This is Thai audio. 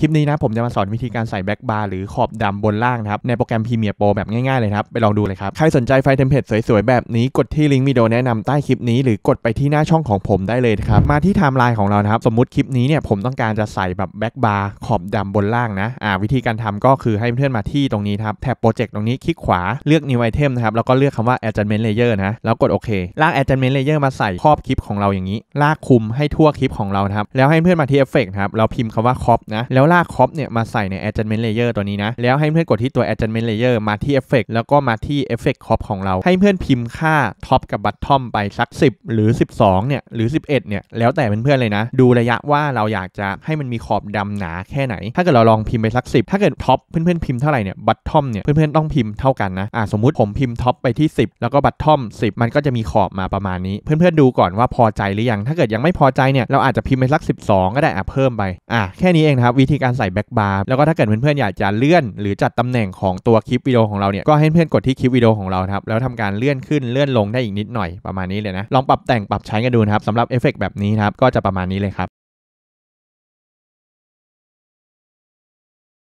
คลิปนี้นะผมจะมาสอนวิธีการใส่แบ็กบาร์หรือขอบดำบนล่างนะครับในโปรแกรม Premiere Pro แบบง่ายๆเลยครับ ไปลองดูเลยครับ ใครสนใจไฟเทมเพลตสวยๆแบบนี้ กดที่ลิงก์วิดีโอแนะนำใต้คลิปนี้ หรือกดไปที่หน้าช่องของผมได้เลยครับ มาที่ไทม์ไลน์ของเรานะครับ สมมติคลิปนี้เนี่ยผมต้องการจะใส่แบบแบ็กบาร์ขอบดำบนล่างนะอ่าวิธีการทำก็คือให้เพื่อนมาที่ตรงนี้ครับแท็บโปรเจกต์ตรงนี้คลิกขวาเลือก New Item นะครับแล้วก็เลือกคำว่า Adjustment Layer นะ แล้วกดโอเคลาก Adjustment Layer มาใส่ครอบคลิปของเราอย่างนี้ ลากคุมให้ทั่วคลิปของเราครับแล้วให้เพื่อนมาที่เอฟครับเฟกพิมพ์คำว่านะแล้วลากคอปเนี่ยมาใส่ใน adjustment layer ตัวนี้นะ แล้วให้เพื่อนกดที่ตัว adjustment layer มาที่ effect แล้วก็มาที่ effect crop ของเราให้เพื่อนพิมพ์ค่า top กับ bottom ไปสัก10 หรือ 12เนี่ยหรือ 11เนี่ยแล้วแต่เพื่อนๆเลยนะ ดูระยะว่าเราอยากจะให้มันมีขอบดำหนาแค่ไหน ถ้าเกิดเราลองพิมพ์ไปสัก 10 ถ้าเกิดื่อนเพื่อนๆพิมพ์เท่าไหร่เนี่ย Bottom เนี่ยเพื่อนๆต้องพิมพ์เท่ากันนะอ่าสมมติผมพิมพ์ Top ไปที่10 แล้วก็ b o t t o m 10 มันก็จะมีขอบมาประมาณนี้ เพื่อนๆดูก่อนว่าพอใจหรือยัง ถ้าเกิดยังไม่พอใจเนี่ยเราอาจจะพิมพ์ไปสัก 12 ก็ได้อ่ะเพิ่มไปอ่าแค่นี้เองนะครับวิธีีการใส่แบ็กบาร์แล้วก็ถ้าเกิดเพื่อนๆ อยากจะเลื่อนหรือจัดตำแหน่งของตัวคลิปวิดีโอของเราเนี่ยก็ให้เพื่อนกดที่คลิปวิดีโอของเราครับแล้วทำการเลื่อนขึ้นเลื่อนลงได้อีกนิดหน่อยประมาณนี้เลยนะลองปรับแต่งปรับใช้กันดูนะครับสำหรับเอฟเฟกแบบนี้ครับก็จะประมาณนี้เลยครับ